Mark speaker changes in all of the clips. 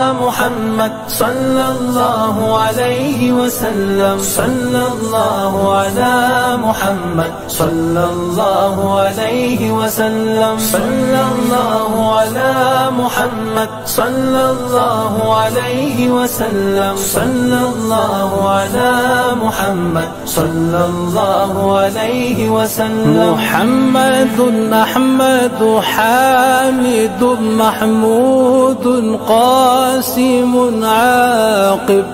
Speaker 1: محمد صلى الله عليه وسلم صلى الله على محمد صلى الله عليه وسلم صلى الله على محمد صلى الله عليه وسلم صلى الله على محمد صلى الله عليه وسلم محمد
Speaker 2: أحمد حامد محمود قال قاسم عاقب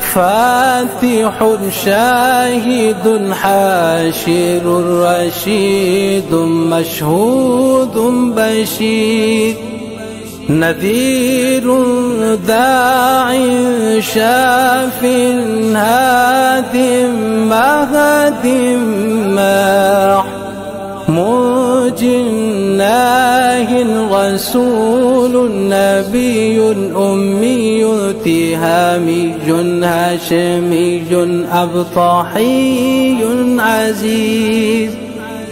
Speaker 2: فاتح شاهد حاشر رشيد مشهود بشير نذير داع شاف هاد مهد ماح مجناه الرسول رسول نبي أمي تهامي هاشمي
Speaker 1: أبطحي عزيز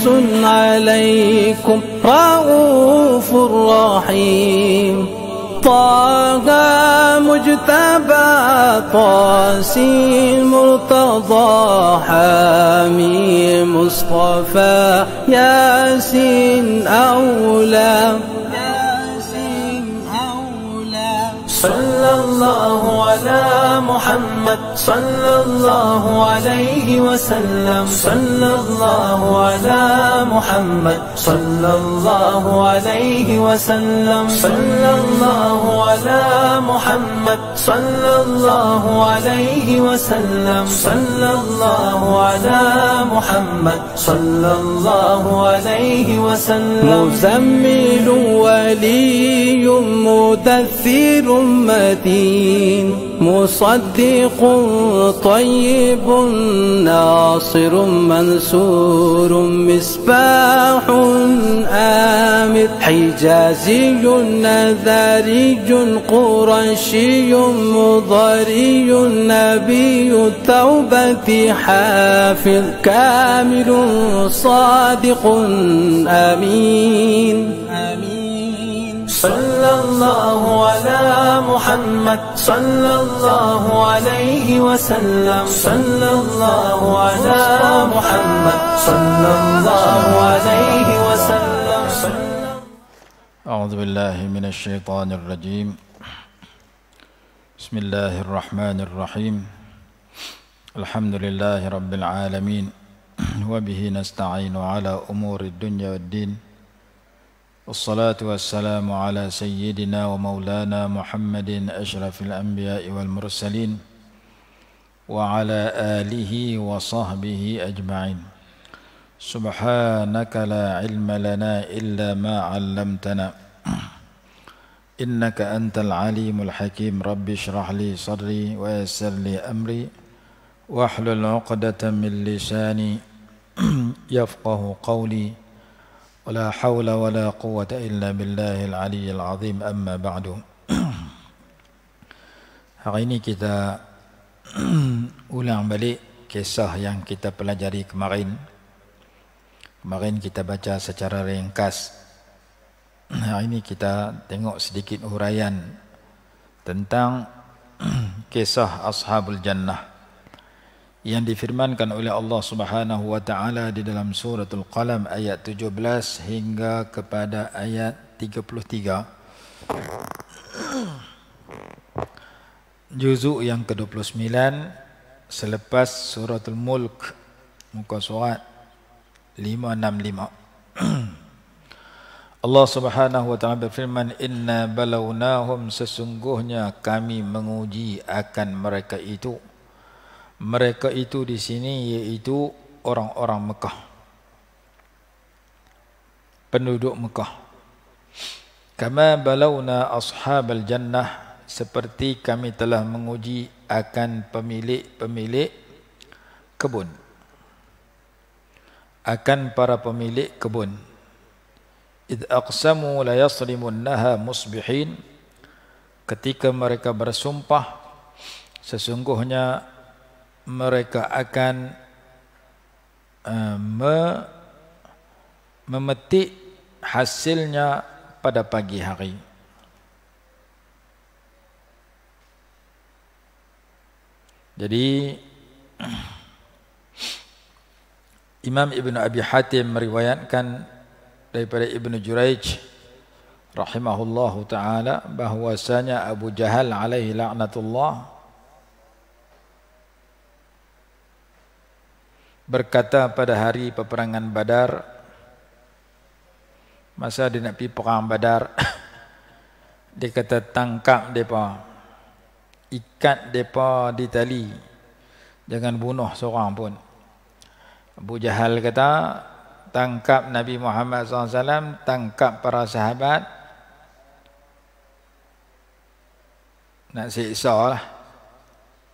Speaker 1: حريص
Speaker 2: عليكم رؤوف رحيم طه مجتبى طاسين مرتضى حامي مصطفى
Speaker 1: ياسين أولى صلى الله على محمد صلى الله عليه وسلم صلى الله على محمد صلى الله عليه وسلم صلى الله على محمد صلى الله عليه وسلم صلى الله على محمد صلى الله عليه وسلم مزمل ولي
Speaker 2: مدثر متين مصدق طيب ناصر منصور مصباح آمد حجازي نذري قرشي مضري نبي التوبة حافظ كامل صادق
Speaker 1: أمين صلى الله على محمد صلى الله عليه وسلم صلى الله على محمد
Speaker 3: صلى الله عليه
Speaker 1: وسلم
Speaker 3: أعوذ بالله من الشيطان الرجيم بسم الله الرحمن الرحيم الحمد لله رب العالمين وبه نستعين على أمور الدنيا والدين والصلاة والسلام على سيدنا ومولانا محمد أشرف الأنبياء والمرسلين وعلى آله وصحبه أجمعين سبحانك لا علم لنا إلا ما علمتنا إنك أنت العليم الحكيم رب اشرح لي صدري ويسر لي أمري واحلل عقدة من لساني يفقه قولي ولا حول ولا قوة إلا بالله العلي العظيم أما بعد Hari ini kita ulang balik kisah yang kita pelajari kemarin Kemarin kita baca secara ringkas Hari ini kita tengok sedikit huraian tentang kisah Ashabul Jannah yang difirmankan oleh Allah Subhanahu wa taala di dalam Surah al qalam ayat 17 hingga kepada ayat 33 juzuk yang ke-29 selepas Surah al mulk muka surat 565 Allah Subhanahu wa taala berfirman inna balawnahum sesungguhnya kami menguji akan mereka itu mereka itu di sini iaitu orang-orang Mekah penduduk Mekah kama balawna al jannah seperti kami telah menguji akan pemilik-pemilik kebun akan para pemilik kebun id aqsamu la yaslimunnaha musbihin ketika mereka bersumpah sesungguhnya mereka akan eh, memetik hasilnya pada pagi hari. Jadi Imam Ibn Abi Hatim meriwayatkan daripada Ibn Juraij rahimahullahu taala bahwasanya Abu Jahal alaihi laknatullah berkata pada hari peperangan Badar masa dia nak pergi perang Badar dia kata tangkap depa ikat depa di tali jangan bunuh seorang pun Abu Jahal kata tangkap Nabi Muhammad SAW tangkap para sahabat nak siksa lah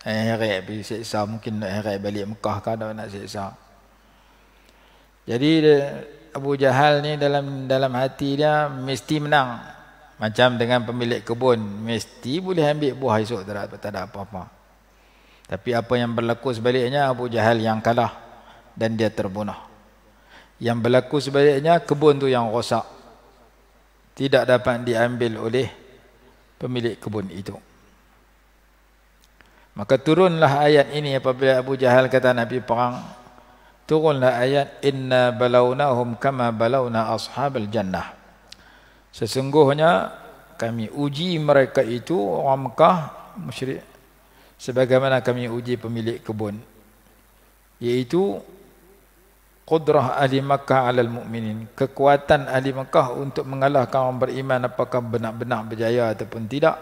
Speaker 3: Eh, herat pergi seksa mungkin nak herat balik Mekah kan dah nak seksa. Jadi Abu Jahal ni dalam dalam hati dia mesti menang. Macam dengan pemilik kebun mesti boleh ambil buah esok tak ada, ada apa-apa. Tapi apa yang berlaku sebaliknya Abu Jahal yang kalah dan dia terbunuh. Yang berlaku sebaliknya kebun tu yang rosak. Tidak dapat diambil oleh pemilik kebun itu. Maka turunlah ayat ini apabila Abu Jahal kata Nabi perang. Turunlah ayat inna balawnahum kama balawna ashabal jannah. Sesungguhnya kami uji mereka itu orang Mekah musyrik sebagaimana kami uji pemilik kebun yaitu qudrah ahli Mekah alal mukminin kekuatan ahli Mekah untuk mengalahkan orang beriman apakah benar-benar berjaya ataupun tidak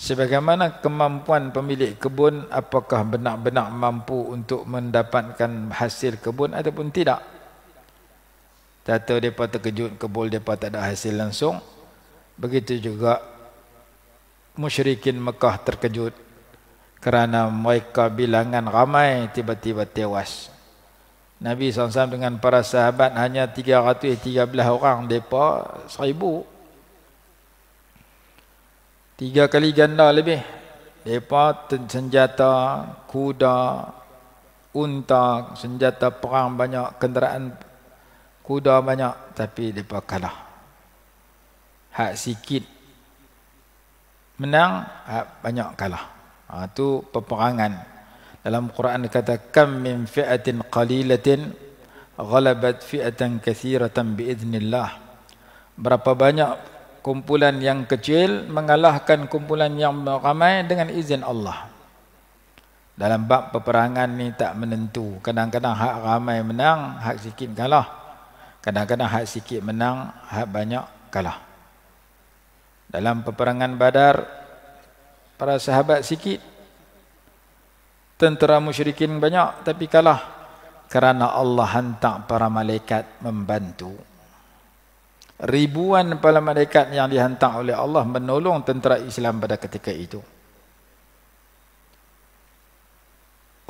Speaker 3: sebagaimana kemampuan pemilik kebun apakah benar-benar mampu untuk mendapatkan hasil kebun ataupun tidak tata depa terkejut kebun depa tak ada hasil langsung begitu juga musyrikin Mekah terkejut kerana mereka bilangan ramai tiba-tiba tewas Nabi SAW dengan para sahabat hanya 313 orang mereka Tiga kali ganda lebih. Mereka senjata kuda, unta, senjata perang banyak, kenderaan kuda banyak. Tapi mereka kalah. Hak sikit menang, hak banyak kalah. Itu ha, peperangan. Dalam Quran kata, Kam min fi'atin qalilatin ghalabat fi'atan kathiratan bi'idhnillah. Berapa banyak kumpulan yang kecil mengalahkan kumpulan yang ramai dengan izin Allah. Dalam bab peperangan ni tak menentu. Kadang-kadang hak ramai menang, hak sikit kalah. Kadang-kadang hak sikit menang, hak banyak kalah. Dalam peperangan Badar para sahabat sikit tentera musyrikin banyak tapi kalah kerana Allah hantar para malaikat membantu ribuan para malaikat yang dihantar oleh Allah menolong tentera Islam pada ketika itu.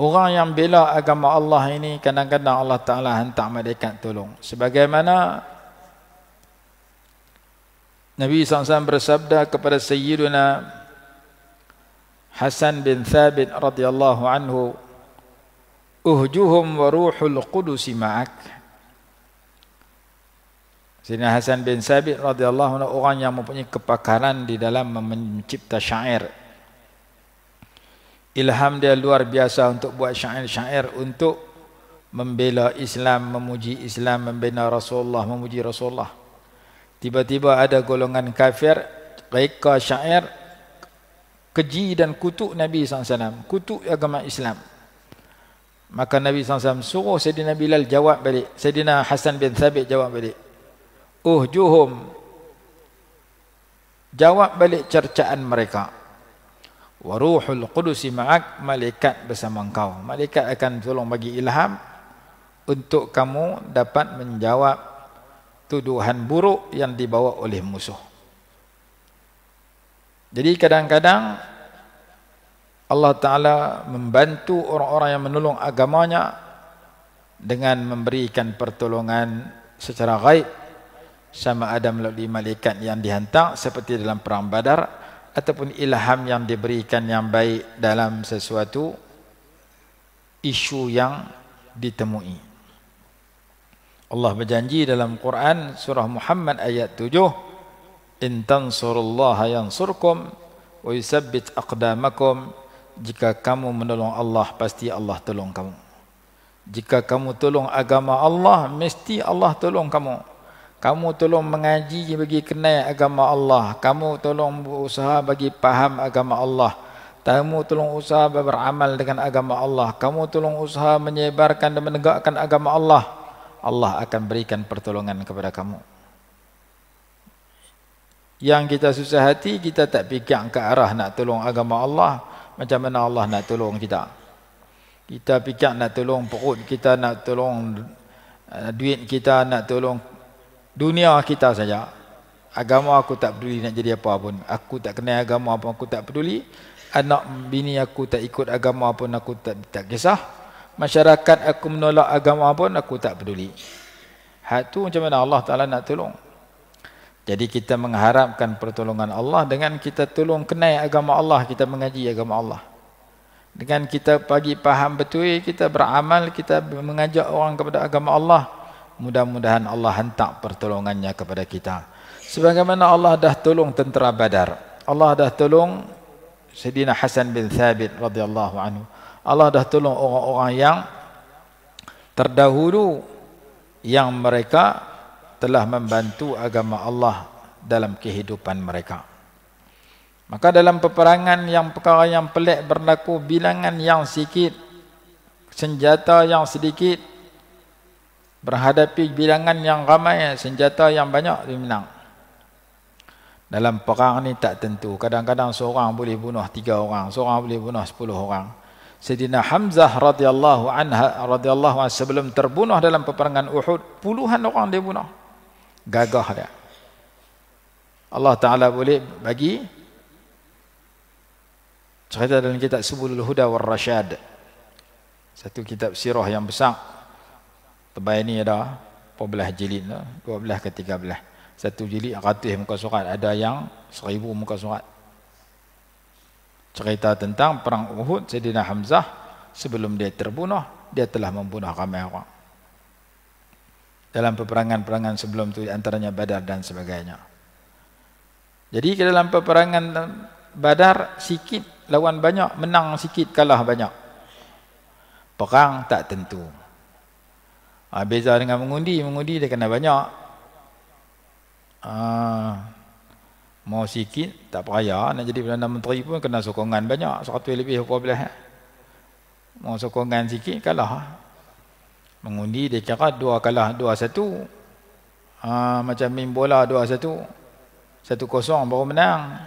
Speaker 3: Orang yang bela agama Allah ini kadang-kadang Allah Ta'ala hantar malaikat tolong. Sebagaimana Nabi SAW bersabda kepada Sayyiduna Hasan bin Thabit radhiyallahu anhu Uhjuhum wa ruhul qudusi ma'ak Sayyidina Hasan bin Sabit radhiyallahu anhu orang yang mempunyai kepakaran di dalam mencipta syair. Ilham dia luar biasa untuk buat syair-syair untuk membela Islam, memuji Islam, membina Rasulullah, memuji Rasulullah. Tiba-tiba ada golongan kafir reka syair keji dan kutuk Nabi SAW, kutuk agama Islam. Maka Nabi SAW suruh Sayyidina Bilal jawab balik. Sayyidina Hasan bin Thabit jawab balik. Uh Jawab balik cercaan mereka Waruhul qudusi ma'ak Malaikat bersama engkau Malaikat akan tolong bagi ilham Untuk kamu dapat menjawab Tuduhan buruk yang dibawa oleh musuh Jadi kadang-kadang Allah Ta'ala membantu orang-orang yang menolong agamanya Dengan memberikan pertolongan secara gaib sama ada melalui malaikat yang dihantar seperti dalam perang badar ataupun ilham yang diberikan yang baik dalam sesuatu isu yang ditemui Allah berjanji dalam Quran surah Muhammad ayat 7 in tansurullaha yansurkum wa yusabbit aqdamakum jika kamu menolong Allah pasti Allah tolong kamu jika kamu tolong agama Allah mesti Allah tolong kamu kamu tolong mengaji bagi kenai agama Allah. Kamu tolong berusaha bagi paham agama Allah. Kamu tolong usaha beramal dengan agama Allah. Kamu tolong usaha menyebarkan dan menegakkan agama Allah. Allah akan berikan pertolongan kepada kamu. Yang kita susah hati, kita tak pikir ke arah nak tolong agama Allah. Macam mana Allah nak tolong kita. Kita pikir nak tolong perut kita, nak tolong eh, duit kita, nak tolong dunia kita saja agama aku tak peduli nak jadi apa pun aku tak kenal agama apa aku tak peduli anak bini aku tak ikut agama pun aku tak tak kisah masyarakat aku menolak agama pun aku tak peduli hak tu macam mana Allah Taala nak tolong jadi kita mengharapkan pertolongan Allah dengan kita tolong kenai agama Allah, kita mengaji agama Allah. Dengan kita pagi faham betul, kita beramal, kita mengajak orang kepada agama Allah. Mudah-mudahan Allah hantar pertolongannya kepada kita. Sebagaimana Allah dah tolong tentera Badar. Allah dah tolong Sayyidina Hasan bin Thabit radhiyallahu anhu. Allah dah tolong orang-orang yang terdahulu yang mereka telah membantu agama Allah dalam kehidupan mereka. Maka dalam peperangan yang perkara yang pelik berlaku bilangan yang sikit senjata yang sedikit berhadapi bilangan yang ramai senjata yang banyak dia menang dalam perang ni tak tentu kadang-kadang seorang boleh bunuh tiga orang seorang boleh bunuh sepuluh orang Sayyidina Hamzah radhiyallahu anha radhiyallahu anhu sebelum terbunuh dalam peperangan Uhud puluhan orang dia bunuh gagah dia Allah Ta'ala boleh bagi cerita dalam kitab Subulul Huda wal Rashad satu kitab sirah yang besar Terbaik ni ada Pembelah jilid tu lah. Dua belah ke tiga belah Satu jilid ratus muka surat Ada yang seribu muka surat Cerita tentang perang Uhud Sayyidina Hamzah Sebelum dia terbunuh Dia telah membunuh ramai orang Dalam peperangan-peperangan sebelum tu Antaranya Badar dan sebagainya Jadi ke dalam peperangan Badar sikit lawan banyak Menang sikit kalah banyak Perang tak tentu Ha, beza dengan mengundi. Mengundi dia kena banyak. Ha, mau sikit tak payah. Nak jadi Perdana Menteri pun kena sokongan banyak. 100 lebih apa boleh. Eh. Mau sokongan sikit kalah. Mengundi dia kira dua kalah dua satu. Ha, macam main bola dua satu. Satu kosong baru menang.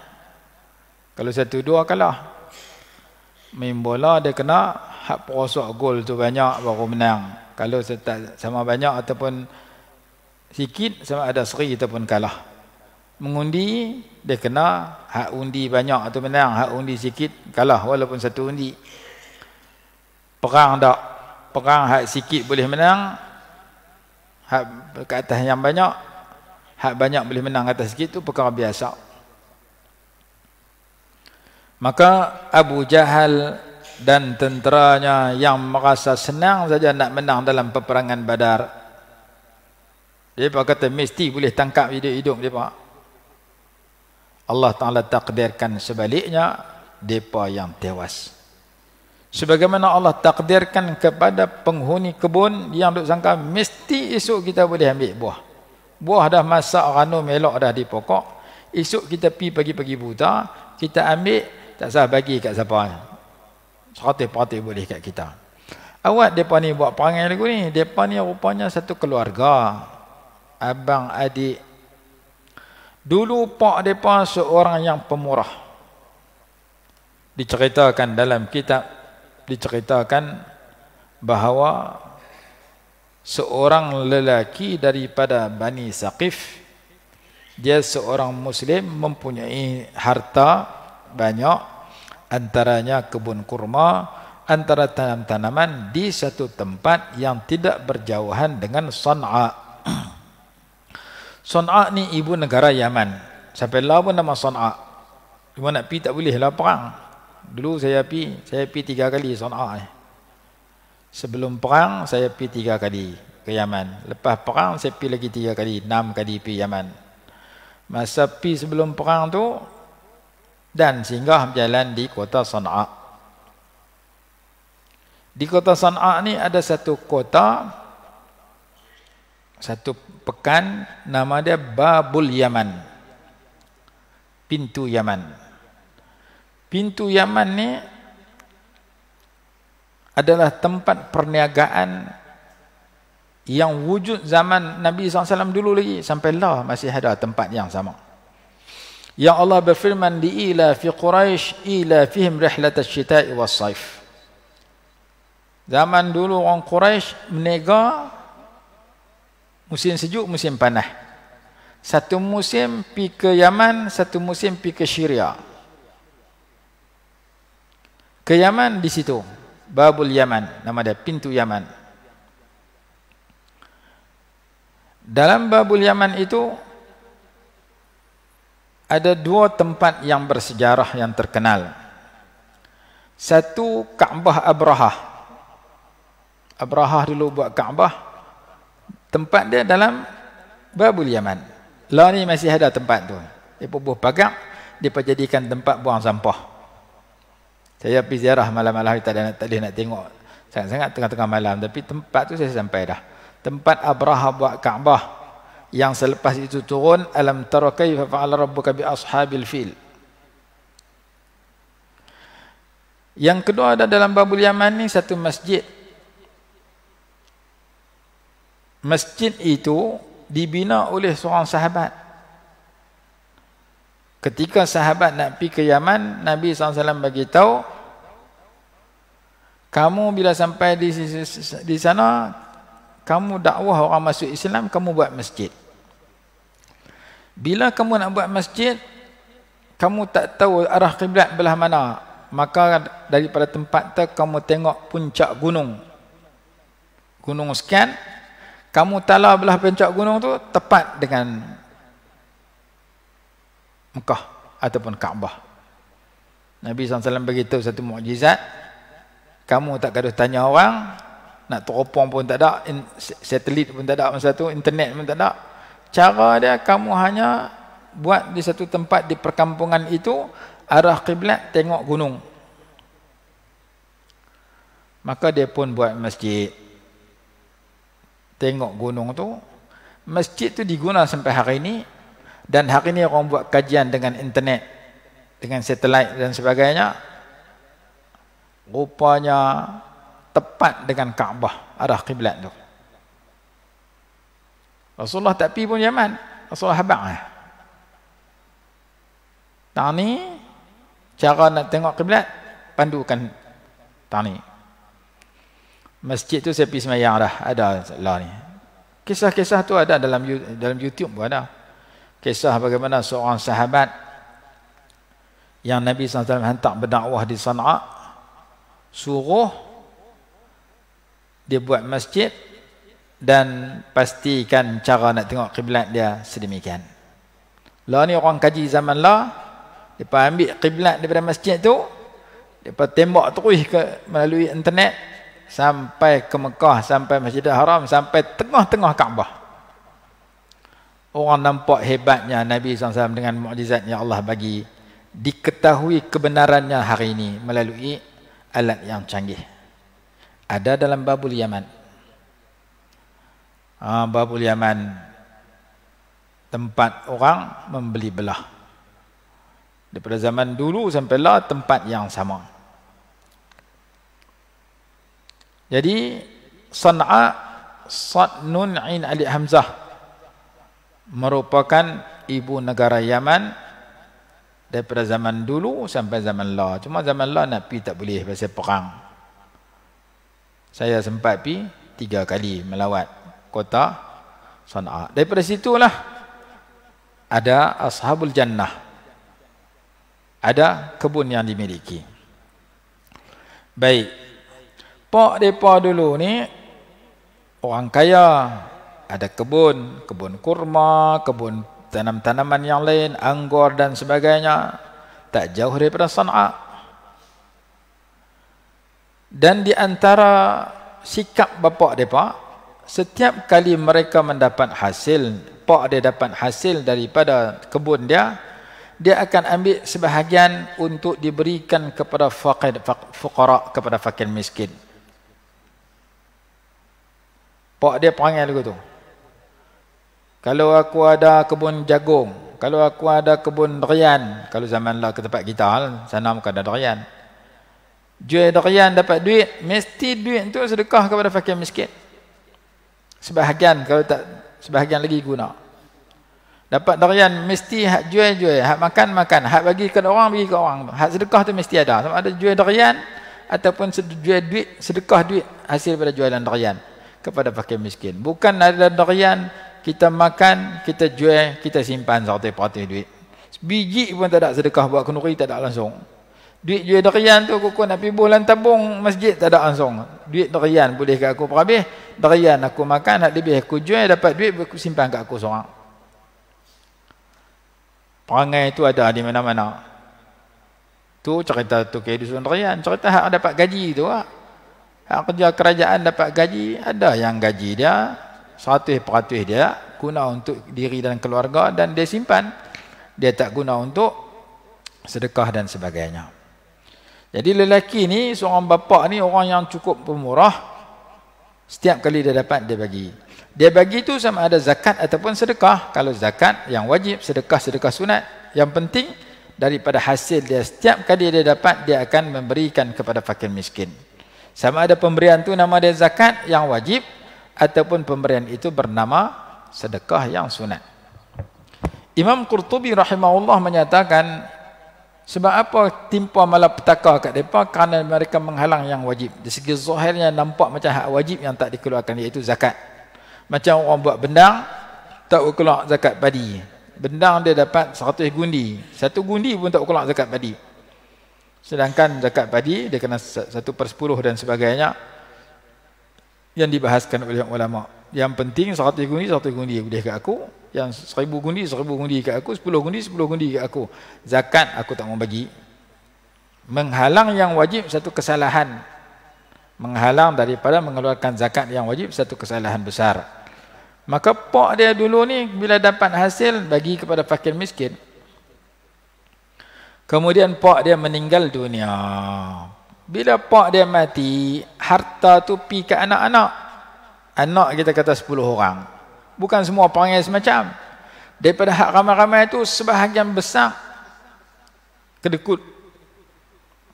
Speaker 3: Kalau satu dua kalah. Main bola dia kena hak perosok gol tu banyak baru menang kalau tak sama banyak ataupun sikit sama ada seri ataupun kalah mengundi dia kena hak undi banyak atau menang hak undi sikit kalah walaupun satu undi perang tak perang hak sikit boleh menang hak ke atas yang banyak hak banyak boleh menang atas sikit tu perkara biasa maka Abu Jahal dan tenteranya yang merasa senang saja nak menang dalam peperangan badar. Mereka kata mesti boleh tangkap hidup-hidup mereka. Allah Ta'ala takdirkan sebaliknya mereka yang tewas. Sebagaimana Allah takdirkan kepada penghuni kebun yang duduk sangka mesti esok kita boleh ambil buah. Buah dah masak, ranum, melok dah di pokok. Esok kita pergi pagi-pagi buta, kita ambil, tak sah bagi kat siapa seratus peratus boleh kat kita awak depa ni buat perangai lagu ni depa ni rupanya satu keluarga abang adik dulu pak depa seorang yang pemurah diceritakan dalam kitab diceritakan bahawa seorang lelaki daripada Bani Saqif dia seorang muslim mempunyai harta banyak antaranya kebun kurma antara tanam tanaman di satu tempat yang tidak berjauhan dengan Sana'a. Sana'a ni ibu negara Yaman. Sampai lah pun nama Sana'a. Cuma nak pergi tak boleh lah perang. Dulu saya pi, saya pi tiga kali Sana'a. Sebelum perang, saya pi tiga kali ke Yaman. Lepas perang, saya pi lagi tiga kali, enam kali pi Yaman. Masa pi sebelum perang tu, dan singgah berjalan di kota Sana'a. Di kota Sana'a ni ada satu kota satu pekan nama dia Babul Yaman. Pintu Yaman. Pintu Yaman ni adalah tempat perniagaan yang wujud zaman Nabi SAW dulu lagi sampai lah masih ada tempat yang sama. Ya Allah berfirman di ila fi Quraisy ila fihim rihlat asy-syita'i was Zaman dulu orang Quraisy menega musim sejuk musim panas. Satu musim pi ke Yaman, satu musim pi ke Syria. Ke Yaman di situ. Babul Yaman nama dia pintu Yaman. Dalam Babul Yaman itu ada dua tempat yang bersejarah yang terkenal. Satu Kaabah Abrahah. Abrahah dulu buat Kaabah. Tempat dia dalam Babul Yaman. Lah ni masih ada tempat tu. Dia pun buah pagak, dia jadikan tempat buang sampah. Saya pergi ziarah malam-malam, tak nak, tak ada nak tengok. Sangat-sangat tengah-tengah malam. Tapi tempat tu saya sampai dah. Tempat Abrahah buat Kaabah yang selepas itu turun alam tara kaifa fa'ala rabbuka bi ashabil fil yang kedua ada dalam babul yaman ni satu masjid masjid itu dibina oleh seorang sahabat ketika sahabat nak pergi ke yaman nabi SAW bagi tahu kamu bila sampai di, di sana kamu dakwah orang masuk Islam kamu buat masjid bila kamu nak buat masjid, kamu tak tahu arah kiblat belah mana. Maka daripada tempat tu kamu tengok puncak gunung. Gunung sekian, kamu tala belah puncak gunung tu tepat dengan Mekah ataupun Kaabah. Nabi SAW beritahu satu mukjizat. Kamu tak kena tanya orang, nak teropong pun tak ada, satelit pun tak ada masa tu, internet pun tak ada cara dia kamu hanya buat di satu tempat di perkampungan itu arah kiblat tengok gunung maka dia pun buat masjid tengok gunung tu masjid tu diguna sampai hari ini dan hari ini orang buat kajian dengan internet dengan satelit dan sebagainya rupanya tepat dengan Kaabah arah kiblat tu Rasulullah tak pergi pun Yaman. Rasulullah habaklah. Eh. Tani cara nak tengok kiblat pandukan tani. Masjid tu saya pergi sembahyang dah ada lah ni. Kisah-kisah tu ada dalam dalam YouTube pun ada. Kisah bagaimana seorang sahabat yang Nabi SAW hantar berdakwah di sana, suruh dia buat masjid dan pastikan cara nak tengok kiblat dia sedemikian. Lah ni orang kaji zaman lah, depa ambil kiblat daripada masjid tu, depa tembak terus ke melalui internet sampai ke Mekah, sampai Masjidil Haram, sampai tengah-tengah Kaabah. Orang nampak hebatnya Nabi SAW dengan mukjizat yang Allah bagi diketahui kebenarannya hari ini melalui alat yang canggih. Ada dalam Babul Yaman. Ha, Babul Yaman tempat orang membeli belah daripada zaman dulu lah tempat yang sama jadi san'a sanun ain alif hamzah merupakan ibu negara Yaman daripada zaman dulu sampai zaman la cuma zaman la nak pergi tak boleh pasal perang saya sempat pergi tiga kali melawat kota Sana'a. Daripada situlah ada ashabul jannah. Ada kebun yang dimiliki. Baik. Pak depa dulu ni orang kaya. Ada kebun, kebun kurma, kebun tanam-tanaman yang lain, anggur dan sebagainya. Tak jauh daripada Sana'a. Dan di antara sikap bapak depa setiap kali mereka mendapat hasil, pak dia dapat hasil daripada kebun dia, dia akan ambil sebahagian untuk diberikan kepada fakir fuqara kepada fakir miskin. Pak dia panggil aku tu. Kalau aku ada kebun jagung, kalau aku ada kebun durian, kalau zaman lah ke tempat kita, lah, sana muka ada durian. Jual durian dapat duit, mesti duit itu sedekah kepada fakir miskin sebahagian kalau tak sebahagian lagi guna dapat darian mesti hak jual-jual hak makan-makan hak bagi ke orang bagi ke orang hak sedekah tu mesti ada sama ada jual darian ataupun jual duit sedekah duit hasil pada jualan darian kepada fakir miskin bukan ada darian kita makan kita jual kita simpan satu peratus duit biji pun tak ada sedekah buat kenuri tak ada langsung duit jual darian tu aku kau nak pergi bulan tabung masjid tak ada langsung duit darian boleh ke aku perhabis darian aku makan nak lebih aku jual dapat duit aku simpan kat aku seorang perangai tu ada di mana-mana tu cerita tu ke dusun darian cerita hak dapat gaji tu lah. hak kerja kerajaan dapat gaji ada yang gaji dia 100% dia guna untuk diri dan keluarga dan dia simpan dia tak guna untuk sedekah dan sebagainya. Jadi lelaki ni seorang bapa ni orang yang cukup pemurah. Setiap kali dia dapat dia bagi. Dia bagi tu sama ada zakat ataupun sedekah. Kalau zakat yang wajib, sedekah sedekah sunat. Yang penting daripada hasil dia setiap kali dia dapat dia akan memberikan kepada fakir miskin. Sama ada pemberian tu nama dia zakat yang wajib ataupun pemberian itu bernama sedekah yang sunat. Imam Qurtubi rahimahullah menyatakan sebab apa timpa malah petaka kat mereka? Kerana mereka menghalang yang wajib. Di segi zuhirnya nampak macam hak wajib yang tak dikeluarkan iaitu zakat. Macam orang buat bendang, tak keluar zakat padi. Bendang dia dapat 100 gundi. Satu gundi pun tak keluar zakat padi. Sedangkan zakat padi, dia kena 1 per 10 dan sebagainya. Yang dibahaskan oleh ulama. Yang penting 100 gundi, 100 gundi. Boleh ke aku? yang seribu gundi, seribu gundi kat aku, sepuluh gundi, sepuluh gundi kat aku. Zakat aku tak mau bagi. Menghalang yang wajib satu kesalahan. Menghalang daripada mengeluarkan zakat yang wajib satu kesalahan besar. Maka pok dia dulu ni bila dapat hasil bagi kepada fakir miskin. Kemudian pok dia meninggal dunia. Bila pok dia mati, harta tu pi ke anak-anak. Anak kita kata 10 orang. Bukan semua perangai semacam. Daripada hak ramai-ramai itu sebahagian besar kedekut.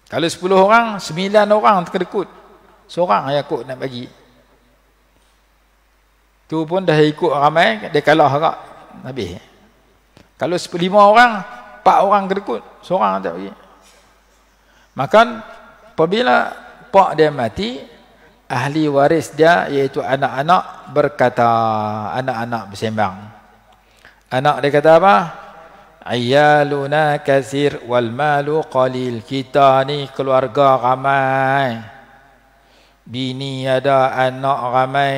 Speaker 3: Kalau sepuluh orang, sembilan orang terkedekut. Seorang ayah kot nak bagi. Itu pun dah ikut ramai, dia kalah harap. Habis. Kalau sepuluh orang, 4 orang terkedekut. Seorang tak bagi. Maka, apabila pak dia mati, ahli waris dia iaitu anak-anak berkata anak-anak bersembang anak dia kata apa ayaluna kasir wal malu qalil kita ni keluarga ramai bini ada anak ramai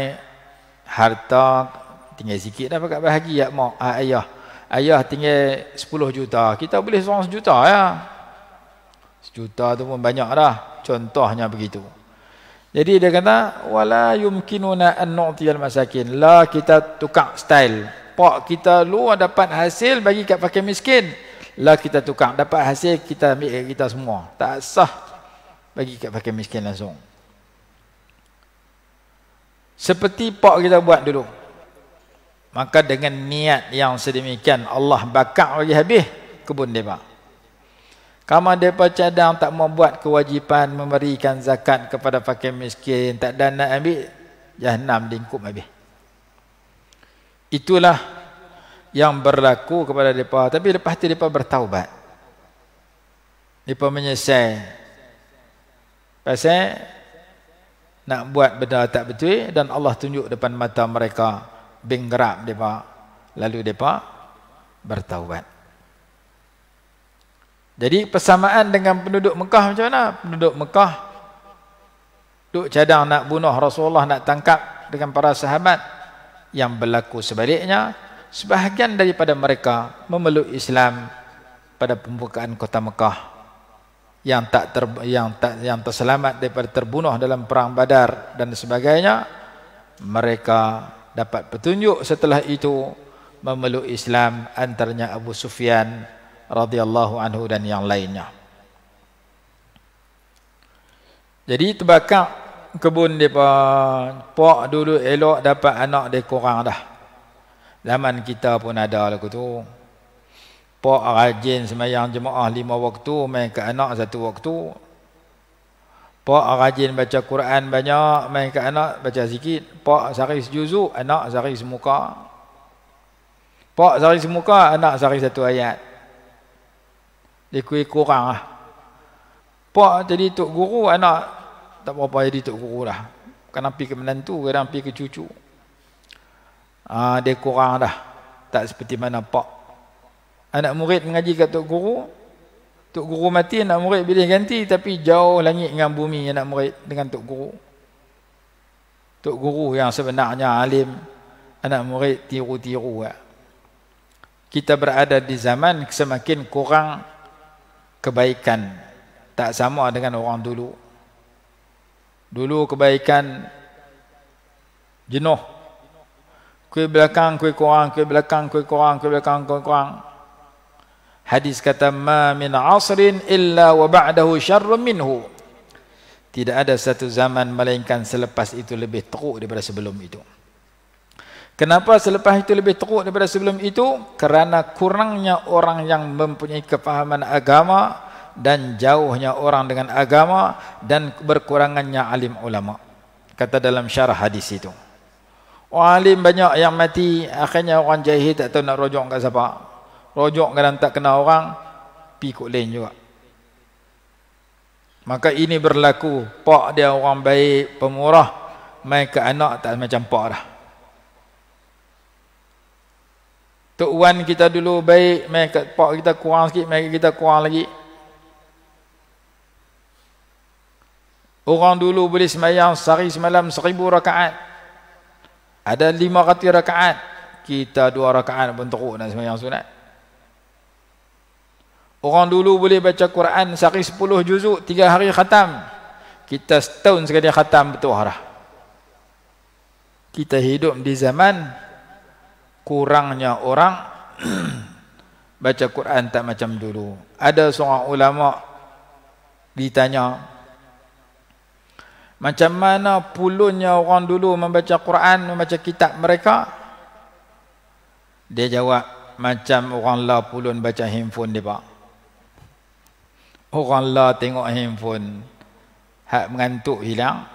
Speaker 3: harta tinggal sikit dah pakat bahagi ya mak ayah ayah tinggal 10 juta kita boleh seorang sejuta ya sejuta tu pun banyak dah contohnya begitu jadi dia kata wala yumkinuna an nu'tiyal masakin. La kita tukar style. Pak kita luar dapat hasil bagi kat fakir miskin. La kita tukar dapat hasil kita ambil kita semua. Tak sah bagi kat fakir miskin langsung. Seperti pak kita buat dulu. Maka dengan niat yang sedemikian Allah bakar lagi habis kebun dia, kamu depa cadang tak mau buat kewajipan memberikan zakat kepada fakir miskin, tak ada nak ambil jahanam lingkup habis. Itulah yang berlaku kepada depa. Tapi lepas tu depa bertaubat. Depa menyesal. Pasal nak buat benda tak betul dan Allah tunjuk depan mata mereka bingrap depa lalu depa bertaubat. Jadi persamaan dengan penduduk Mekah macam mana? Penduduk Mekah duk cadang nak bunuh Rasulullah nak tangkap dengan para sahabat yang berlaku sebaliknya sebahagian daripada mereka memeluk Islam pada pembukaan kota Mekah yang tak ter, yang tak yang terselamat daripada terbunuh dalam perang Badar dan sebagainya mereka dapat petunjuk setelah itu memeluk Islam antaranya Abu Sufyan radhiyallahu anhu dan yang lainnya. Jadi terbakar kebun depa pak dulu elok dapat anak dia kurang dah. Zaman kita pun ada lagu tu. Pak rajin semayang jemaah lima waktu, main ke anak satu waktu. Pak rajin baca Quran banyak, main ke anak baca sikit. Pak sari sejuzu, anak sari semuka. Pak sari semuka, anak sari satu ayat dia kuih kurang lah. Pak jadi tok guru, anak tak berapa jadi tok guru lah. Kadang pergi ke menantu, kadang pergi ke cucu. Ha, dia kurang dah. Tak seperti mana pak. Anak murid mengaji kat tok guru, tok guru mati, anak murid bila ganti. Tapi jauh langit dengan bumi anak murid dengan tok guru. Tok guru yang sebenarnya alim, anak murid tiru-tiru. Lah. Kita berada di zaman semakin kurang kebaikan tak sama dengan orang dulu dulu kebaikan jenuh kui belakang kui kurang kui belakang kui kurang kui belakang kui kurang hadis kata ma min asrin illa wa ba'dahu syarrun minhu tidak ada satu zaman melainkan selepas itu lebih teruk daripada sebelum itu Kenapa selepas itu lebih teruk daripada sebelum itu? Kerana kurangnya orang yang mempunyai kefahaman agama dan jauhnya orang dengan agama dan berkurangannya alim ulama. Kata dalam syarah hadis itu. Alim banyak yang mati, akhirnya orang jahil tak tahu nak rojok ke siapa. Rojok kadang tak kenal orang, pi kok lain juga. Maka ini berlaku, pak dia orang baik, pemurah, mai ke anak tak macam pak dah. Tok Wan kita dulu baik, mai kat pak kita kurang sikit, mai kita kurang lagi. Orang dulu boleh semayang sehari semalam seribu rakaat. Ada lima kati rakaat. Kita dua rakaat pun teruk nak semayang sunat. Orang dulu boleh baca Quran sehari sepuluh juzuk, tiga hari khatam. Kita setahun sekali khatam betul arah. Kita hidup di zaman kurangnya orang baca Quran tak macam dulu. Ada seorang ulama ditanya macam mana pulunnya orang dulu membaca Quran, membaca kitab mereka? Dia jawab, macam orang la pulun baca handphone dia pak. Orang la tengok handphone, hak mengantuk hilang,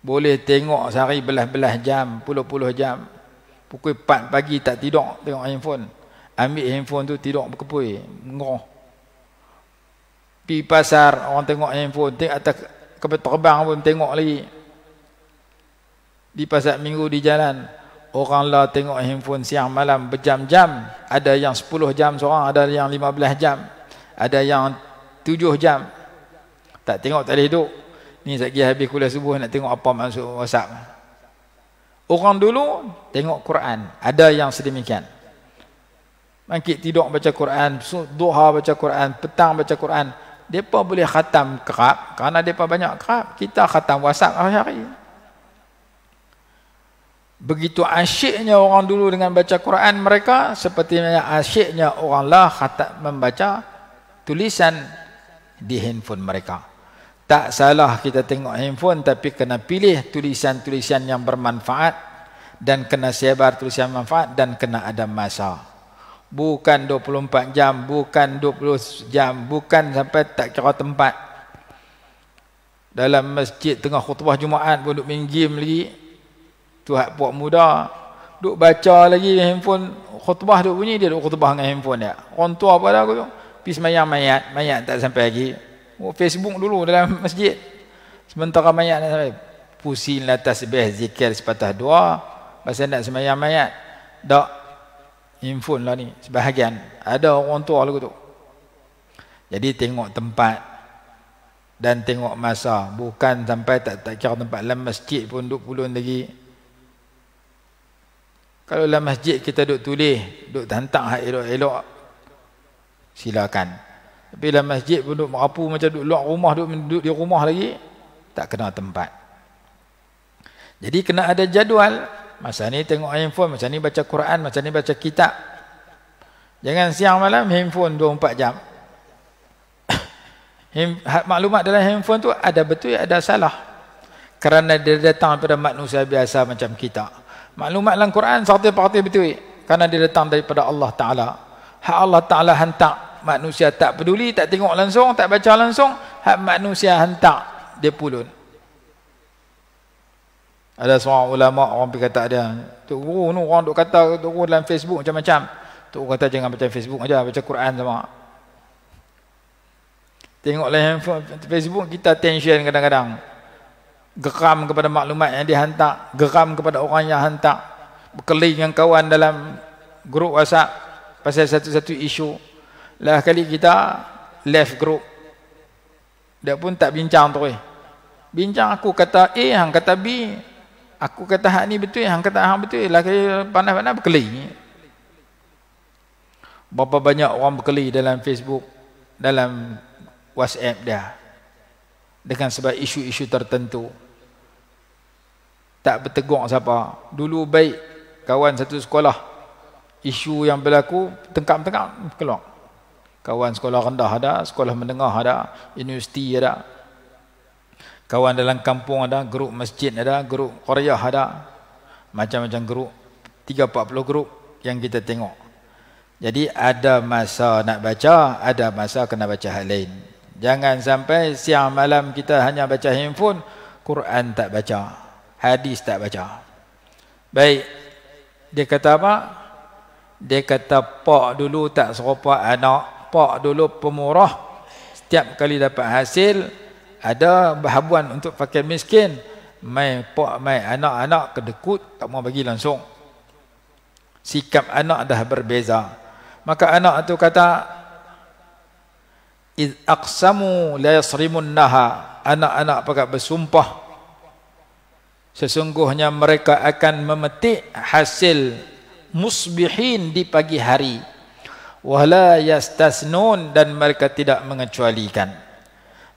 Speaker 3: boleh tengok sehari belah-belah jam, puluh-puluh jam. Pukul 4 pagi tak tidur tengok handphone. Ambil handphone tu tidur berkepui, ngeroh. Di pasar orang tengok handphone, tengok atas kapal terbang pun tengok lagi. Di pasar minggu di jalan, orang lah tengok handphone siang malam berjam-jam. Ada yang 10 jam seorang, ada yang 15 jam. Ada yang 7 jam. Tak tengok tak boleh hidup. Ni sekejap habis kuliah subuh nak tengok apa masuk WhatsApp. Orang dulu tengok Quran. Ada yang sedemikian. Bangkit tidur baca Quran, duha baca Quran, petang baca Quran. Depa boleh khatam kerap kerana depa banyak kerap. Kita khatam WhatsApp hari-hari. Begitu asyiknya orang dulu dengan baca Quran mereka seperti asyiknya oranglah khatam membaca tulisan di handphone mereka tak salah kita tengok handphone tapi kena pilih tulisan-tulisan yang bermanfaat dan kena sebar tulisan manfaat dan kena ada masa bukan 24 jam bukan 20 jam bukan sampai tak kira tempat dalam masjid tengah khutbah Jumaat pun duk main game lagi tuhat puak muda duk baca lagi handphone khutbah duk bunyi dia duk khutbah dengan handphone dia orang tua pada aku tu pergi semayang mayat mayat tak sampai lagi Oh, Facebook dulu dalam masjid. Sementara mayat dah sampai. Pusing lah tasbih zikir sepatah dua. Pasal nak semayang mayat. Tak. Infon lah ni. Sebahagian. Ada orang tua lagu tu. Jadi tengok tempat. Dan tengok masa. Bukan sampai tak, tak kira tempat. Dalam masjid pun duduk pulun lagi. Kalau dalam masjid kita duduk tulis. Duduk hantar elok-elok. Silakan. Bila masjid pun duduk merapu macam duduk luar rumah, duduk, duduk di rumah lagi, tak kena tempat. Jadi kena ada jadual. Masa ni tengok handphone, masa ni baca Quran, masa ni baca kitab. Jangan siang malam handphone 24 jam. Maklumat dalam handphone tu ada betul ada salah. Kerana dia datang daripada manusia biasa macam kita. Maklumat dalam Quran satu-satu betul. Kerana dia datang daripada Allah Ta'ala. Hak Allah Ta'ala hantar manusia tak peduli tak tengok langsung tak baca langsung hak manusia hantar dia pulun ada seorang ulama orang pergi kata dia tu guru ni orang duk kata tu guru dalam Facebook macam-macam tu guru kata jangan baca Facebook aja baca Quran sama tengoklah handphone Facebook kita tension kadang-kadang geram kepada maklumat yang dihantar geram kepada orang yang hantar berkeliling dengan kawan dalam grup WhatsApp pasal satu-satu isu lah kali kita left group. Dia pun tak bincang terus. Bincang aku kata A, hang kata B. Aku kata hak ni betul, hang kata hak betul. Lah kali panas-panas berkelahi. Berapa banyak orang berkelahi dalam Facebook, dalam WhatsApp dia. Dengan sebab isu-isu tertentu. Tak bertegur siapa. Dulu baik kawan satu sekolah. Isu yang berlaku, tengkam-tengkam, keluar. Kawan sekolah rendah ada, sekolah menengah ada, universiti ada. Kawan dalam kampung ada, grup masjid ada, grup korea ada. Macam-macam grup. 3-40 grup yang kita tengok. Jadi ada masa nak baca, ada masa kena baca hal lain. Jangan sampai siang malam kita hanya baca handphone, Quran tak baca, hadis tak baca. Baik, dia kata apa? Dia kata pak dulu tak serupa anak pak dulu pemurah setiap kali dapat hasil ada bahabuan untuk fakir miskin mai pak mai anak-anak kedekut tak mau bagi langsung sikap anak dah berbeza maka anak itu kata iz aqsamu la naha anak-anak pakat bersumpah sesungguhnya mereka akan memetik hasil musbihin di pagi hari wala yastasnun dan mereka tidak mengecualikan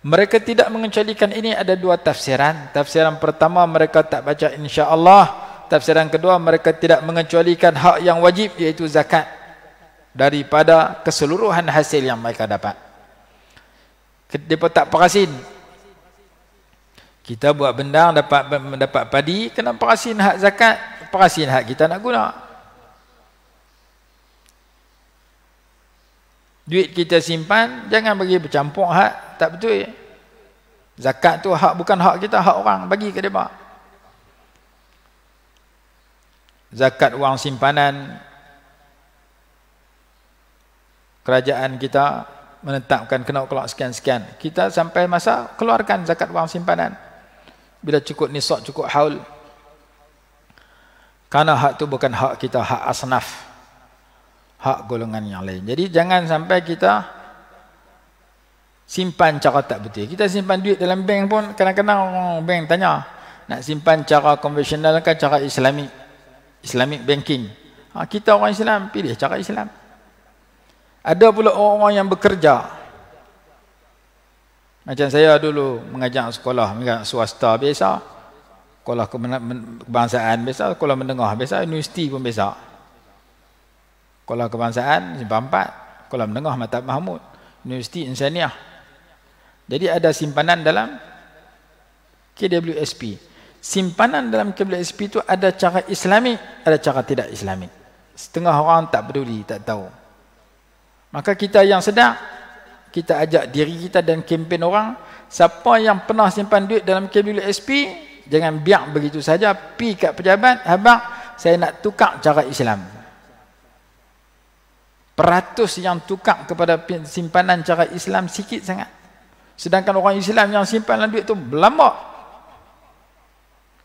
Speaker 3: mereka tidak mengecualikan ini ada dua tafsiran tafsiran pertama mereka tak baca Insya Allah. tafsiran kedua mereka tidak mengecualikan hak yang wajib iaitu zakat daripada keseluruhan hasil yang mereka dapat depa tak perasin kita buat benda dapat mendapat padi kena perasin hak zakat perasin hak kita nak guna Duit kita simpan jangan bagi bercampur hak tak betul. ya Zakat tu hak bukan hak kita, hak orang bagi ke depa. Zakat wang simpanan kerajaan kita menetapkan kena keluar sekian-sekian. Kita sampai masa keluarkan zakat wang simpanan. Bila cukup nisab cukup haul. Karena hak tu bukan hak kita, hak asnaf hak golongan yang lain. Jadi jangan sampai kita simpan cara tak betul. Kita simpan duit dalam bank pun kadang-kadang orang bank tanya nak simpan cara konvensional ke cara islamik? Islamik banking. Ha, kita orang Islam pilih cara Islam. Ada pula orang yang bekerja. Macam saya dulu mengajar sekolah mengajar swasta biasa. Sekolah kebangsaan biasa, sekolah menengah biasa, universiti pun biasa. Kolam Kebangsaan Simpan 4, Kolam Menengah Matab Mahmud, Universiti Insaniah. Jadi ada simpanan dalam KWSP. Simpanan dalam KWSP itu ada cara islami, ada cara tidak islami. Setengah orang tak peduli, tak tahu. Maka kita yang sedar, kita ajak diri kita dan kempen orang, siapa yang pernah simpan duit dalam KWSP, jangan biar begitu saja, pi kat pejabat, habang saya nak tukar cara Islam peratus yang tukar kepada simpanan cara Islam sikit sangat. Sedangkan orang Islam yang simpanan duit tu belambak.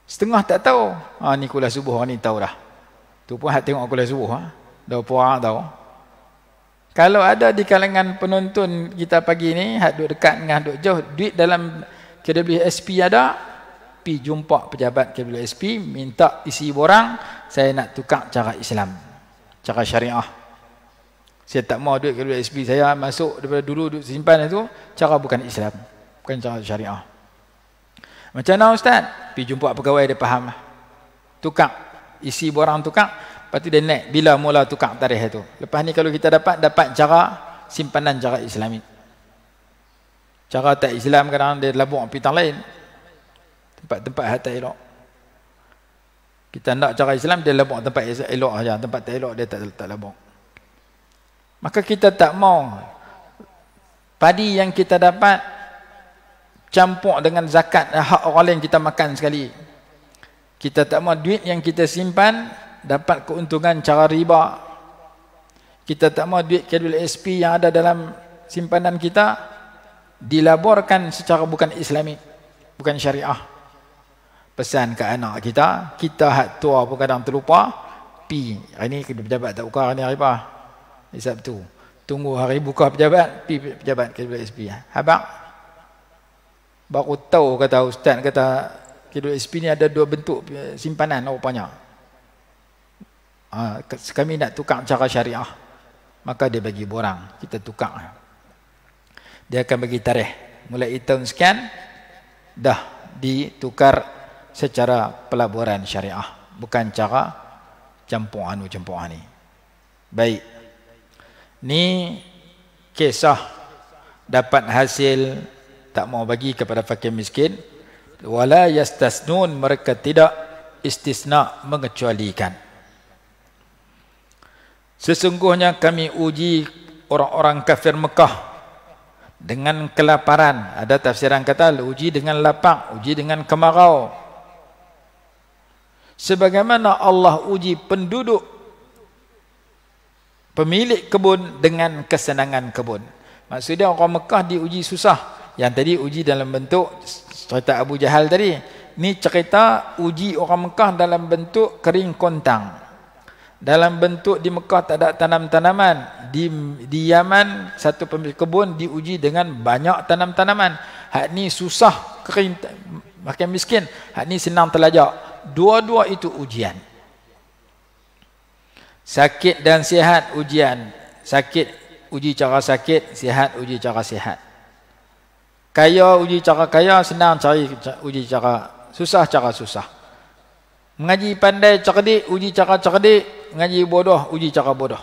Speaker 3: Setengah tak tahu. Ha ni kuliah subuh orang ah, ni tahu dah. Tu pun hak tengok kuliah subuh ha. Dah puang tahu. Kalau ada di kalangan penonton kita pagi ni hak duduk dekat dengan duduk jauh duit dalam KWSP ada pi jumpa pejabat KWSP minta isi borang saya nak tukar cara Islam cara syariah saya tak mau duit kepada SP saya masuk daripada dulu duit simpan itu cara bukan Islam bukan cara syariah macam mana ustaz pergi jumpa pegawai dia faham lah tukar isi borang tukar lepas tu dia naik bila mula tukar tarikh itu lepas ni kalau kita dapat dapat cara simpanan cara islami cara tak islam kadang-kadang dia labuk pita lain tempat-tempat yang tak elok kita nak cara islam dia labuk tempat elok saja tempat tak elok dia tak, tak labuk maka kita tak mau padi yang kita dapat campur dengan zakat eh, hak orang lain kita makan sekali kita tak mau duit yang kita simpan dapat keuntungan cara riba kita tak mau duit kadul SP yang ada dalam simpanan kita dilaburkan secara bukan Islamik, bukan syariah pesan ke anak kita kita hak tua pun kadang terlupa pi ini kena pejabat tak buka ni apa hari Sabtu. Tunggu hari buka pejabat, pi pejabat ke SP. Ha. Habak baru tahu kata ustaz kata kedua SP ni ada dua bentuk eh, simpanan rupanya. Ha, kami nak tukar cara syariah. Maka dia bagi borang, kita tukar. Dia akan bagi tarikh. Mulai tahun sekian dah ditukar secara pelaburan syariah, bukan cara campur anu campur ni. Baik ni kisah dapat hasil tak mau bagi kepada fakir miskin wala yastasnun mereka tidak istisna mengecualikan sesungguhnya kami uji orang-orang kafir Mekah dengan kelaparan ada tafsiran kata uji dengan lapang uji dengan kemarau sebagaimana Allah uji penduduk pemilik kebun dengan kesenangan kebun. Maksudnya orang Mekah diuji susah. Yang tadi uji dalam bentuk cerita Abu Jahal tadi. Ini cerita uji orang Mekah dalam bentuk kering kontang. Dalam bentuk di Mekah tak ada tanam-tanaman. Di, di Yaman satu pemilik kebun diuji dengan banyak tanam-tanaman. Hak ni susah kering makin miskin. Hak ni senang telajak. Dua-dua itu ujian. Sakit dan sihat ujian. Sakit uji cara sakit, sihat uji cara sihat. Kaya uji cara kaya, senang cari uji cara susah cara susah. Mengaji pandai cerdik, uji cara cerdik. Mengaji bodoh, uji cara bodoh.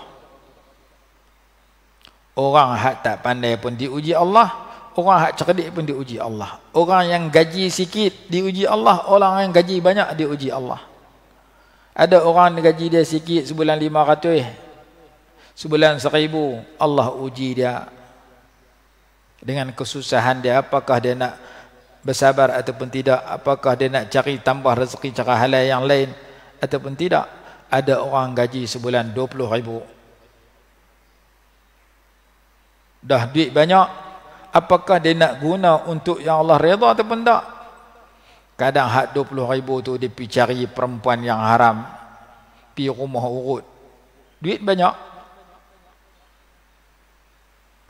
Speaker 3: Orang hak tak pandai pun diuji Allah. Orang hak cerdik pun diuji Allah. Orang yang gaji sikit diuji Allah. Orang yang gaji banyak diuji Allah. Ada orang gaji dia sikit sebulan lima 500 sebulan seribu Allah uji dia dengan kesusahan dia apakah dia nak bersabar ataupun tidak apakah dia nak cari tambah rezeki cara halal yang lain ataupun tidak ada orang gaji sebulan dua puluh ribu dah duit banyak apakah dia nak guna untuk yang Allah redha ataupun tidak Kadang hak 20 ribu tu dia pergi cari perempuan yang haram. Pi rumah urut. Duit banyak.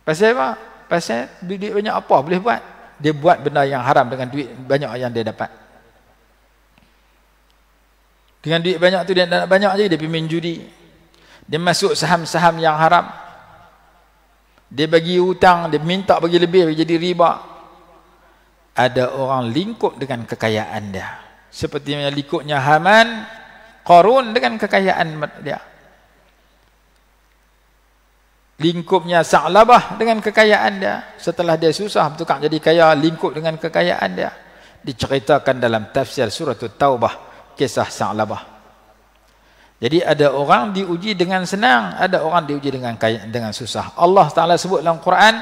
Speaker 3: Pasal apa? Pasal duit, duit banyak apa boleh buat? Dia buat benda yang haram dengan duit banyak yang dia dapat. Dengan duit banyak tu dia nak banyak je dia pergi main judi. Dia masuk saham-saham yang haram. Dia bagi hutang, dia minta bagi lebih jadi riba ada orang lingkup dengan kekayaan dia. Seperti yang lingkupnya Haman, Korun dengan kekayaan dia. Lingkupnya Sa'labah dengan kekayaan dia. Setelah dia susah bertukar jadi kaya, lingkup dengan kekayaan dia. Diceritakan dalam tafsir surah Taubah, kisah Sa'labah. Jadi ada orang diuji dengan senang, ada orang diuji dengan kaya, dengan susah. Allah Ta'ala sebut dalam Quran,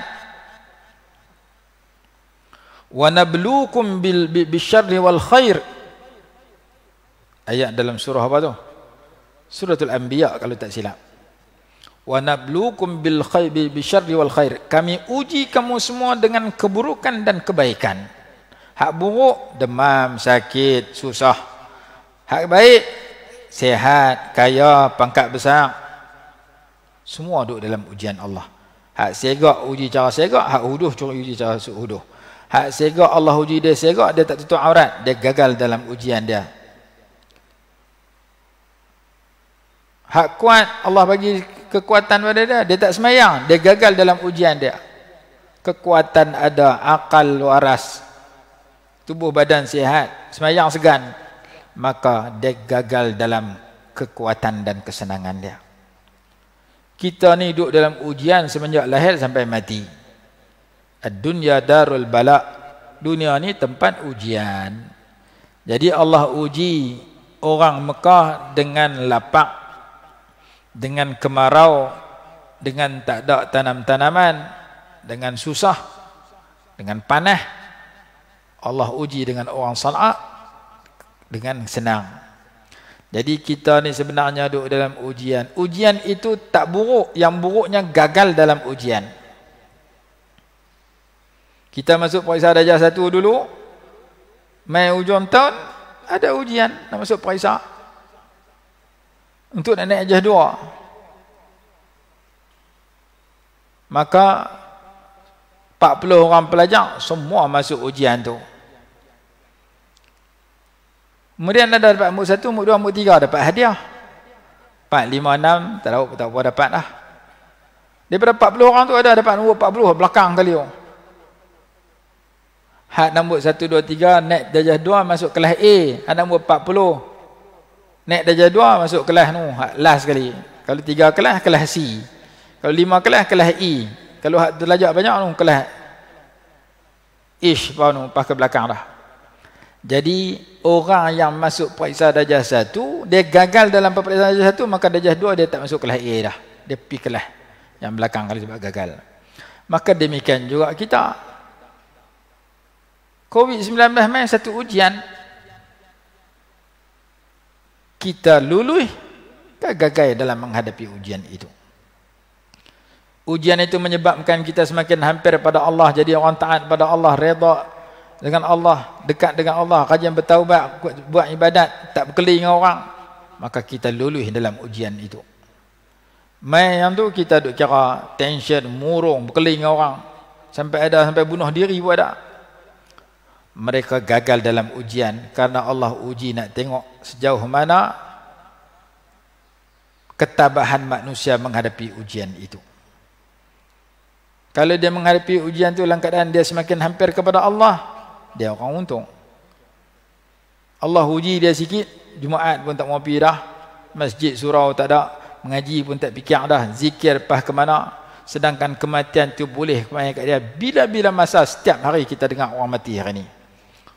Speaker 3: wa nabluukum bil bisyarri wal khair ayat dalam surah apa tu suratul anbiya kalau tak silap wa nabluukum bil khair bisyarri wal khair kami uji kamu semua dengan keburukan dan kebaikan hak buruk demam sakit susah hak baik sehat kaya pangkat besar semua duduk dalam ujian Allah hak segak uji cara segak hak huduh cuma uji cara huduh Hak segak Allah uji dia segak dia tak tutup aurat, dia gagal dalam ujian dia. Hak kuat Allah bagi kekuatan pada dia, dia tak semayang, dia gagal dalam ujian dia. Kekuatan ada, akal waras. Tubuh badan sihat, semayang segan. Maka dia gagal dalam kekuatan dan kesenangan dia. Kita ni duduk dalam ujian semenjak lahir sampai mati. Ad-dunya darul bala. Dunia ni tempat ujian. Jadi Allah uji orang Mekah dengan lapak, dengan kemarau, dengan tak ada tanam-tanaman, dengan susah, dengan panah. Allah uji dengan orang Sana'a dengan senang. Jadi kita ni sebenarnya duduk dalam ujian. Ujian itu tak buruk. Yang buruknya gagal dalam ujian. Ujian. Kita masuk periksa darjah satu dulu. Mei hujung tahun, ada ujian nak masuk periksa. Untuk nak naik darjah dua. Maka, 40 orang pelajar, semua masuk ujian tu. Kemudian ada dapat Mu satu, Mu dua, Mu tiga, dapat hadiah. Empat, lima, enam, tak tahu, tak tahu apa dapat lah. Daripada 40 orang tu ada dapat nombor 40 belakang kali orang. Hak nombor satu dua tiga, Naik darjah dua masuk kelas A Hak nombor puluh, Naik darjah dua masuk kelas nu Hak last sekali Kalau tiga kelas, kelas C Kalau lima kelas, kelas E Kalau hak terlajak banyak nu kelas Ish, apa nu, pas ke belakang dah Jadi Orang yang masuk periksa darjah 1 Dia gagal dalam periksa darjah 1 Maka darjah dua dia tak masuk kelas A dah Dia pergi kelas yang belakang kali sebab gagal Maka demikian juga kita COVID-19 main satu ujian. Kita lulus ke gagai dalam menghadapi ujian itu. Ujian itu menyebabkan kita semakin hampir pada Allah. Jadi orang taat pada Allah. Reda dengan Allah. Dekat dengan Allah. Kajian bertaubat. Buat ibadat. Tak berkeli dengan orang. Maka kita lulus dalam ujian itu. Mai yang tu kita duk kira tension, murung, berkeli dengan orang. Sampai ada sampai bunuh diri pun ada mereka gagal dalam ujian karena Allah uji nak tengok sejauh mana ketabahan manusia menghadapi ujian itu. Kalau dia menghadapi ujian itu dalam keadaan dia semakin hampir kepada Allah, dia akan untung. Allah uji dia sikit, Jumaat pun tak mau pergi dah, masjid surau tak ada, mengaji pun tak fikir dah, zikir pah ke mana, sedangkan kematian tu boleh kemain kat dia bila-bila masa setiap hari kita dengar orang mati hari ni.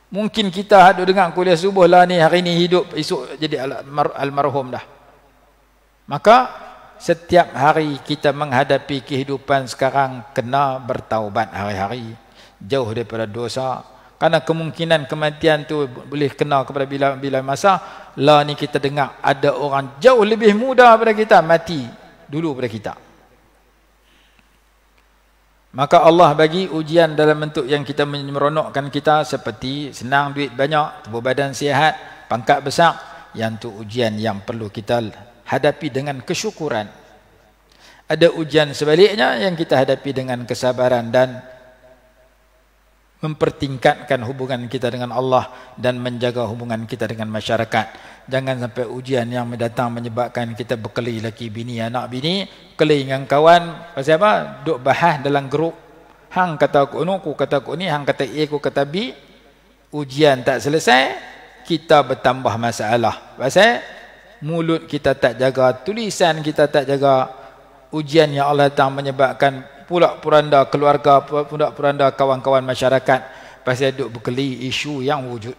Speaker 3: Mungkin kita hadu dengar kuliah subuh lah ni hari ni hidup esok jadi almarhum dah. Maka setiap hari kita menghadapi kehidupan sekarang kena bertaubat hari-hari jauh daripada dosa karena kemungkinan kematian tu boleh kena kepada bila-bila masa lah ni kita dengar ada orang jauh lebih muda daripada kita mati dulu daripada kita Maka Allah bagi ujian dalam bentuk yang kita meronokkan kita seperti senang duit banyak, tubuh badan sihat, pangkat besar. Yang tu ujian yang perlu kita hadapi dengan kesyukuran. Ada ujian sebaliknya yang kita hadapi dengan kesabaran dan mempertingkatkan hubungan kita dengan Allah dan menjaga hubungan kita dengan masyarakat jangan sampai ujian yang datang menyebabkan kita berkelahi laki bini anak bini kelahi dengan kawan pasal apa duk bahas dalam grup hang kata aku ni aku kata aku ni hang kata A aku kata B ujian tak selesai kita bertambah masalah pasal mulut kita tak jaga tulisan kita tak jaga ujian yang Allah datang menyebabkan pulak peranda keluarga pulak peranda kawan-kawan masyarakat pasal duk berkelahi isu yang wujud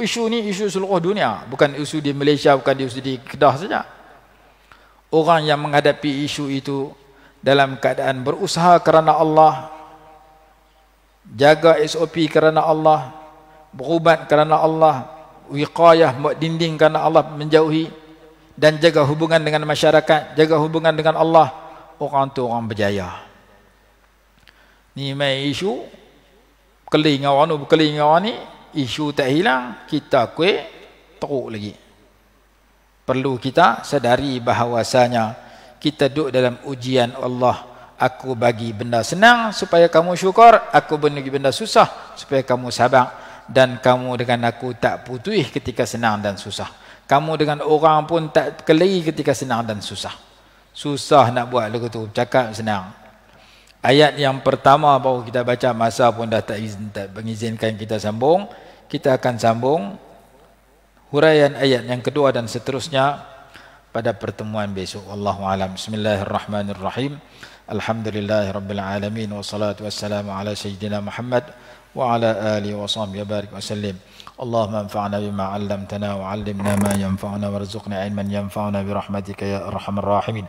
Speaker 3: Isu ni isu seluruh dunia, bukan isu di Malaysia, bukan isu di Kedah saja. Orang yang menghadapi isu itu dalam keadaan berusaha kerana Allah, jaga SOP kerana Allah, berubat kerana Allah, wiqayah buat dinding kerana Allah menjauhi dan jaga hubungan dengan masyarakat, jaga hubungan dengan Allah, orang tu orang berjaya. Ni mai isu keling orang tu, keling orang ni, isu tak hilang kita kui teruk lagi perlu kita sadari bahawasanya kita duduk dalam ujian Allah aku bagi benda senang supaya kamu syukur aku bagi benda susah supaya kamu sabar dan kamu dengan aku tak putuih ketika senang dan susah kamu dengan orang pun tak keli ketika senang dan susah susah nak buat lagu tu cakap senang ayat yang pertama baru kita baca masa pun dah tak, izin, tak mengizinkan kita sambung kita akan sambung huraian ayat yang kedua dan seterusnya pada pertemuan besok wallahu alam bismillahirrahmanirrahim alhamdulillahirabbilalamin wassalatu wassalamu ala sayyidina muhammad wa ala ali wa wa barik wasallim Allahumma anfa'na bima 'allamtana wa 'allimna ma yanfa'una warzuqna 'ilman yanfa'una bi rahmatika ya arhamar rahimin